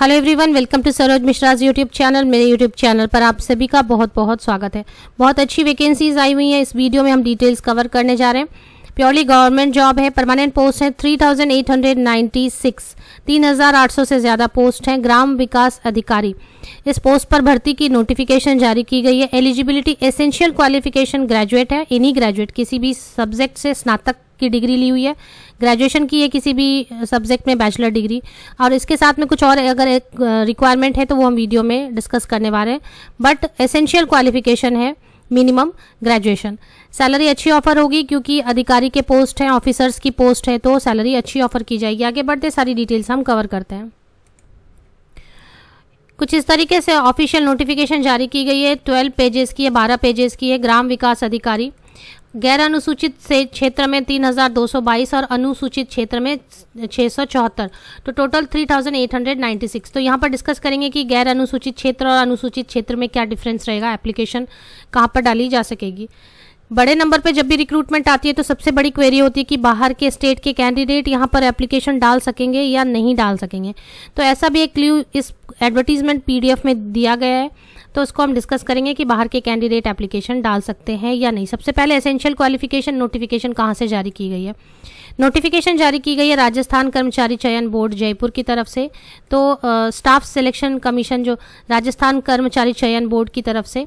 hello everyone welcome to Saroj Mishra's YouTube channel मेरे YouTube channel पर आप सभी का बहुत बहुत स्वागत है बहुत अच्छी वैकेंसीज आई हुई हैं इस वीडियो में हम डिटेल्स कवर करने जा रहे हैं प्योरली गवर्नमेंट जॉब है परमानेंट पोस्ट है 3,896 3,800 से ज़्यादा पोस्ट हैं ग्राम विकास अधिकारी इस पोस्ट पर भर्ती की नोटिफिकेशन जारी की गई है एलिजिबिलिटी एसेंशियल क्वालिफिकेशन ग्रेजुएट है इन्हीं ग्रेजुएट किसी भी सब्जेक्ट से स्नातक की डिग्री ली हुई है ग्रेजुएशन की है किसी भी सब्जेक्ट में बैचलर डिग्री और इसके साथ में कुछ और अगर एक रिक्वायरमेंट है तो वो हम वीडियो में डिस्कस करने वाले हैं बट एसेंशियल क्वालिफिकेशन है मिनिमम ग्रेजुएशन सैलरी अच्छी ऑफर होगी क्योंकि अधिकारी के पोस्ट हैं ऑफिसर्स की पोस्ट है तो सैलरी अच्छी ऑफर की जाएगी आगे बढ़ते सारी डिटेल्स हम कवर करते हैं कुछ इस तरीके से ऑफिशियल नोटिफिकेशन जारी की गई है ट्वेल्व पेजेस की है बारह पेजेस की है ग्राम विकास अधिकारी गैर अनुसूचित क्षेत्र में 3222 और अनुसूचित क्षेत्र में छः तो टोटल 3896 तो यहाँ पर डिस्कस करेंगे कि गैर अनुसूचित क्षेत्र और अनुसूचित क्षेत्र में क्या डिफरेंस रहेगा एप्लीकेशन कहाँ पर डाली जा सकेगी बड़े नंबर पे जब भी रिक्रूटमेंट आती है तो सबसे बड़ी क्वेरी होती है कि बाहर के स्टेट के कैंडिडेट यहाँ पर एप्लीकेशन डाल सकेंगे या नहीं डाल सकेंगे तो ऐसा भी एक क्ल्यू इस एडवर्टीजमेंट पीडीएफ में दिया गया है तो उसको हम डिस्कस करेंगे कि बाहर के कैंडिडेट एप्लीकेशन डाल सकते हैं या नहीं सबसे पहले एसेंशियल क्वालिफिकेशन नोटिफिकेशन कहाँ से जारी की गई है नोटिफिकेशन जारी की गई है राजस्थान कर्मचारी चयन बोर्ड जयपुर की तरफ से तो आ, स्टाफ सिलेक्शन कमीशन जो राजस्थान कर्मचारी चयन बोर्ड की तरफ से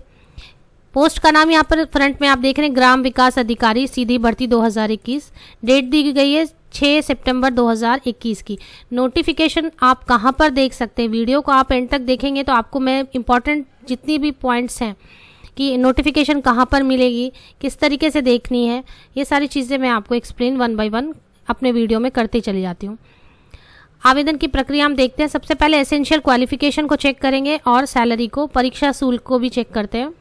पोस्ट का नाम यहाँ पर फ्रंट में आप देख रहे हैं ग्राम विकास अधिकारी सीधी भर्ती 2021 डेट दी गई है 6 सितंबर 2021 की नोटिफिकेशन आप कहाँ पर देख सकते हैं वीडियो को आप एंड तक देखेंगे तो आपको मैं इंपॉर्टेंट जितनी भी पॉइंट्स हैं कि नोटिफिकेशन कहाँ पर मिलेगी किस तरीके से देखनी है ये सारी चीज़ें मैं आपको एक्सप्लेन वन बाई वन अपने वीडियो में करती चली जाती हूँ आवेदन की प्रक्रिया हम देखते हैं सबसे पहले एसेंशियल क्वालिफिकेशन को चेक करेंगे और सैलरी को परीक्षा शुल्क को भी चेक करते हैं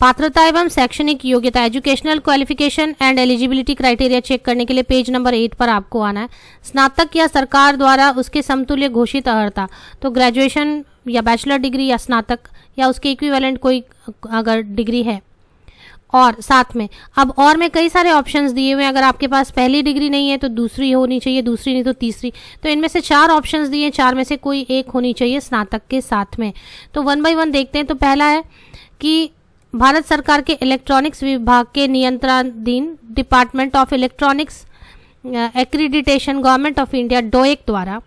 पात्रता एवं शैक्षणिक योग्यता educational qualification and eligibility criteria check करने के लिए पेज नंबर एट पर आपको आना है स्नातक या सरकार द्वारा उसके समतुल्य घोषित अर्हता तो ग्रेजुएशन या बैचलर डिग्री या स्नातक या उसके इक्विवेलेंट कोई अगर डिग्री है और साथ में अब और में कई सारे ऑप्शंस दिए हुए हैं अगर आपके पास पहली डिग्री नहीं है तो दूसरी होनी चाहिए दूसरी नहीं तो तीसरी तो इनमें से चार ऑप्शंस दिए हैं चार में से कोई एक होनी चाहिए स्नातक के साथ में तो वन बाय वन देखते हैं तो पहला है कि भारत सरकार के इलेक्ट्रॉनिक्स विभाग के नियंत्रणाधीन department of electronics accreditation government of India DOEACC द्वारा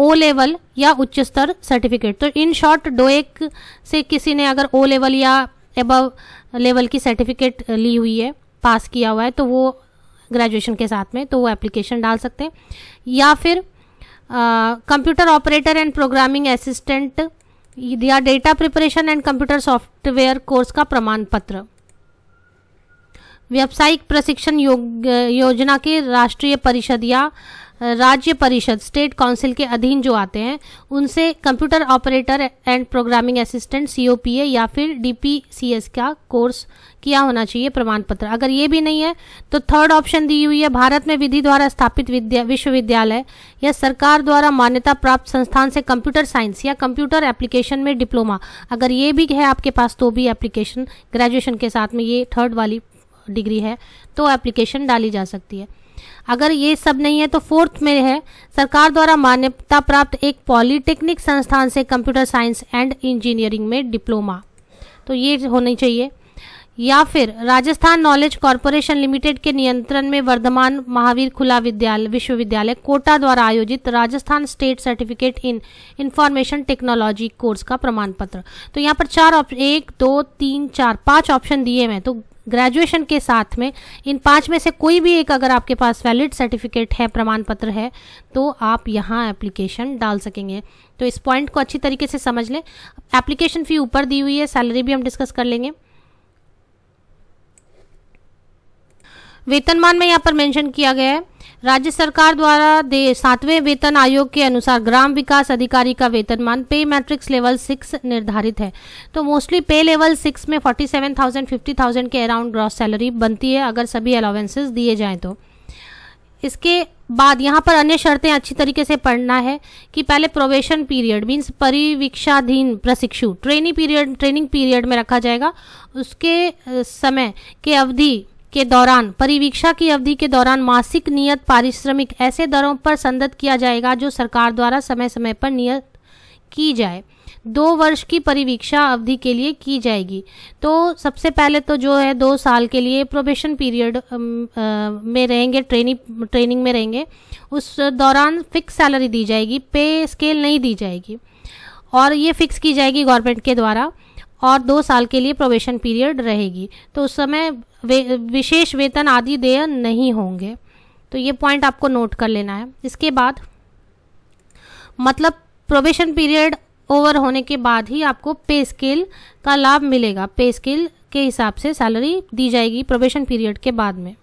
ओ लेवल या उच्च स्तर सर्टिफिकेट तो इन शॉर्ट डोएक से किसी ने अगर ओ लेवल या एबव लेवल की सर्टिफिकेट ली हुई है पास किया हुआ है तो वो ग्रेजुएशन के साथ में तो वो एप्लीकेशन डाल सकते हैं या फिर computer operator and programming assistant या data preparation and computer software course का प्रमाण पत्र व्यावसायिक प्रशिक्षण योजना के राष्ट्रीय परिषद या राज्य परिषद स्टेट काउंसिल के अधीन जो आते हैं उनसे computer operator and programming assistant COPA या फिर डीपीसीएस का कोर्स किया होना चाहिए प्रमाण पत्र अगर ये भी नहीं है तो थर्ड ऑप्शन दी हुई है भारत में विधि द्वारा स्थापित विश्वविद्यालय या सरकार द्वारा मान्यता प्राप्त संस्थान से कंप्यूटर साइंस या कंप्यूटर एप्लीकेशन में डिप्लोमा अगर ये भी है आपके पास तो भी एप्लीकेशन ग्रेजुएशन के साथ में ये थर्ड वाली डिग्री है तो एप्लीकेशन डाली जा सकती है अगर ये सब नहीं है तो फोर्थ में है सरकार द्वारा मान्यता प्राप्त एक पॉलीटेक्निक संस्थान से कंप्यूटर साइंस एंड इंजीनियरिंग में डिप्लोमा तो ये होनी चाहिए या फिर राजस्थान नॉलेज कॉरपोरेशन लिमिटेड के नियंत्रण में वर्धमान महावीर खुला विद्यालय विश्वविद्यालय कोटा द्वारा आयोजित Rajasthan state certificate in information technology course का प्रमाण पत्र तो यहाँ पर चार ऑप्शन एक दो तीन चार पांच ऑप्शन दिए हैं तो ग्रेजुएशन के साथ में इन पांच में से कोई भी एक अगर आपके पास वैलिड सर्टिफिकेट है प्रमाण पत्र है तो आप यहाँ एप्लीकेशन डाल सकेंगे तो इस पॉइंट को अच्छी तरीके से समझ लें एप्लीकेशन फ़ी ऊपर दी हुई है सैलरी भी हम डिस्कस कर लेंगे वेतनमान में यहाँ पर मेंशन किया गया है राज्य सरकार द्वारा दे सातवें वेतन आयोग के अनुसार ग्राम विकास अधिकारी का वेतनमान पे मैट्रिक्स लेवल सिक्स निर्धारित है तो मोस्टली पे लेवल सिक्स में forty seven thousand fifty thousand के अराउंड ग्रॉस सैलरी बनती है अगर सभी अलाउेंसेज दिए जाएं तो इसके बाद यहाँ पर अन्य शर्तें अच्छी तरीके से पढ़ना है कि पहले प्रोवेशन पीरियड मीन्स परिवीक्षाधीन प्रशिक्षु ट्रेनिंग पीरियड ट्रेनिंग पीरियड में रखा जाएगा उसके समय के अवधि के दौरान परिवीक्षा की अवधि के दौरान मासिक नियत पारिश्रमिक ऐसे दरों पर संदत किया जाएगा जो सरकार द्वारा समय समय पर नियत की जाए दो वर्ष की परिवीक्षा अवधि के लिए की जाएगी तो सबसे पहले तो जो है दो साल के लिए प्रोबेशन पीरियड में रहेंगे ट्रेनिंग ट्रेनिंग में रहेंगे उस दौरान फिक्स सैलरी दी जाएगी पे स्केल नहीं दी जाएगी और ये फिक्स की जाएगी गवर्नमेंट के द्वारा और दो साल के लिए प्रोवेशन पीरियड रहेगी तो उस समय वे, विशेष वेतन आदि देय नहीं होंगे तो ये पॉइंट आपको नोट कर लेना है इसके बाद मतलब प्रोबेशन पीरियड ओवर होने के बाद ही आपको पे स्केल का लाभ मिलेगा पे स्केल के हिसाब से सैलरी दी जाएगी प्रोबेशन पीरियड के बाद में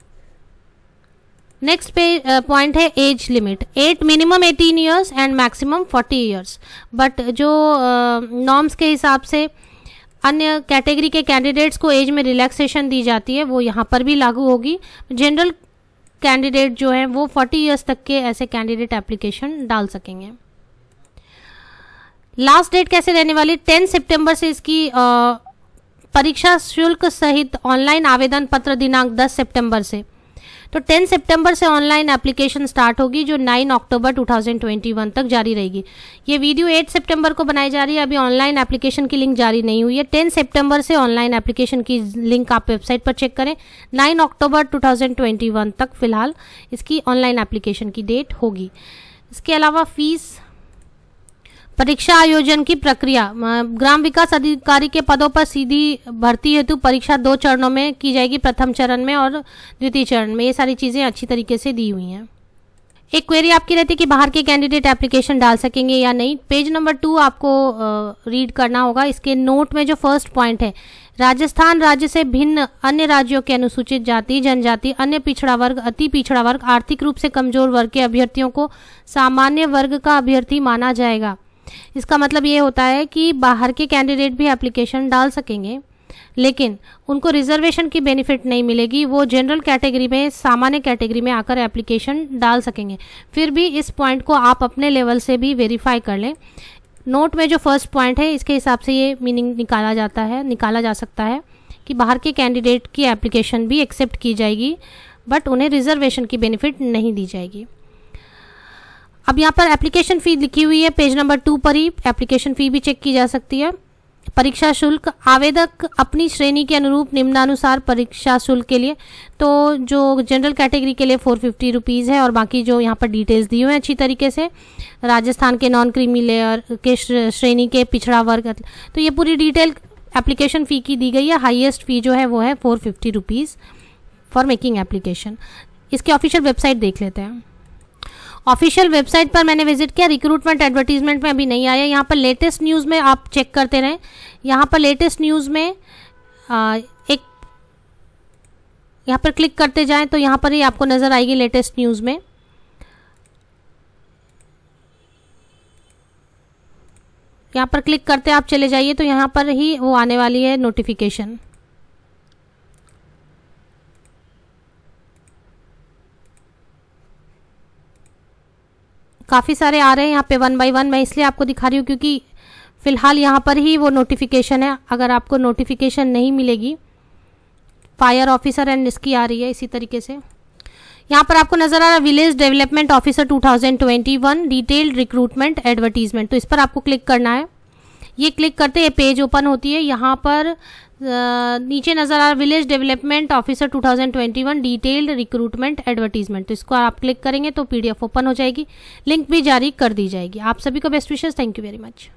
नेक्स्ट पे पॉइंट है age limit at minimum eighteen years and maximum forty years but जो नॉर्म्स uh, के हिसाब से अन्य कैटेगरी के कैंडिडेट्स को एज में रिलैक्सेशन दी जाती है वो यहाँ पर भी लागू होगी जनरल कैंडिडेट जो है वो 40 इयर्स तक के ऐसे कैंडिडेट एप्लीकेशन डाल सकेंगे लास्ट डेट कैसे रहने वाली 10 सितंबर से इसकी परीक्षा शुल्क सहित ऑनलाइन आवेदन पत्र दिनांक 10 सितंबर से तो 10 सितंबर से ऑनलाइन एप्लीकेशन स्टार्ट होगी जो 9 अक्टूबर 2021 तक जारी रहेगी ये वीडियो 8 सितंबर को बनाई जा रही है अभी ऑनलाइन एप्लीकेशन की लिंक जारी नहीं हुई है 10 सितंबर से ऑनलाइन एप्लीकेशन की लिंक आप वेबसाइट पर चेक करें 9 अक्टूबर 2021 तक फिलहाल इसकी ऑनलाइन एप्लीकेशन की डेट होगी इसके अलावा फीस परीक्षा आयोजन की प्रक्रिया ग्राम विकास अधिकारी के पदों पर सीधी भर्ती हेतु परीक्षा दो चरणों में की जाएगी प्रथम चरण में और द्वितीय चरण में ये सारी चीज़ें अच्छी तरीके से दी हुई हैं एक क्वेरी आपकी रहती है कि बाहर के कैंडिडेट एप्लीकेशन डाल सकेंगे या नहीं पेज नंबर टू आपको रीड करना होगा इसके नोट में जो फर्स्ट पॉइंट है राजस्थान राज्य से भिन्न अन्य राज्यों के अनुसूचित जाति जनजाति अन्य पिछड़ा वर्ग अति पिछड़ा वर्ग आर्थिक रूप से कमजोर वर्ग के अभ्यर्थियों को सामान्य वर्ग का अभ्यर्थी माना जाएगा इसका मतलब ये होता है कि बाहर के कैंडिडेट भी एप्लीकेशन डाल सकेंगे लेकिन उनको रिजर्वेशन की बेनिफिट नहीं मिलेगी वो जनरल कैटेगरी में सामान्य कैटेगरी में आकर एप्लीकेशन डाल सकेंगे फिर भी इस पॉइंट को आप अपने लेवल से भी वेरीफाई कर लें नोट में जो फर्स्ट पॉइंट है इसके हिसाब से ये मीनिंग निकाला जाता है निकाला जा सकता है कि बाहर के कैंडिडेट की एप्लीकेशन भी एक्सेप्ट की जाएगी बट उन्हें रिजर्वेशन की बेनिफिट नहीं दी जाएगी अब यहाँ पर एप्लीकेशन फ़ी लिखी हुई है पेज नंबर टू पर ही एप्लीकेशन फ़ी भी चेक की जा सकती है परीक्षा शुल्क आवेदक अपनी श्रेणी के अनुरूप निम्नानुसार परीक्षा शुल्क के लिए तो जो जनरल कैटेगरी के लिए फोर फिफ्टी रुपीज़ है और बाकी जो यहाँ पर डिटेल्स दिए हुए हैं अच्छी तरीके से राजस्थान के नॉन क्रीमी लेयर के श्रेणी के पिछड़ा वर्ग तो ये पूरी डिटेल एप्लीकेशन फ़ी की दी गई है हाइएस्ट फ़ी जो है वो है four fifty rupees for making application इसके ऑफिशियल वेबसाइट देख लेते हैं ऑफिशियल वेबसाइट पर मैंने विजिट किया रिक्रूटमेंट एडवर्टीजमेंट में अभी नहीं आया यहाँ पर लेटेस्ट न्यूज़ में आप चेक करते रहें यहाँ पर लेटेस्ट न्यूज़ में आ, एक यहाँ पर क्लिक करते जाएं तो यहाँ पर ही आपको नज़र आएगी लेटेस्ट न्यूज़ में यहाँ पर क्लिक करते आप चले जाइए तो यहाँ पर ही वो आने वाली है नोटिफिकेशन काफ़ी सारे आ रहे हैं यहाँ पे वन बाय वन मैं इसलिए आपको दिखा रही हूँ क्योंकि फ़िलहाल यहाँ पर ही वो नोटिफिकेशन है अगर आपको नोटिफिकेशन नहीं मिलेगी फायर ऑफिसर एंड इसकी आ रही है इसी तरीके से यहाँ पर आपको नजर आ रहा है village development officer 2021 detailed recruitment advertisement तो इस पर आपको क्लिक करना है ये क्लिक करते ये पेज ओपन होती है यहाँ पर Uh, नीचे नज़र आ रहा village development officer 2021 detailed recruitment advertisement तो इसको आप क्लिक करेंगे तो पीडीएफ ओपन हो जाएगी लिंक भी जारी कर दी जाएगी आप सभी को बेस्ट विशेष थैंक यू वेरी मच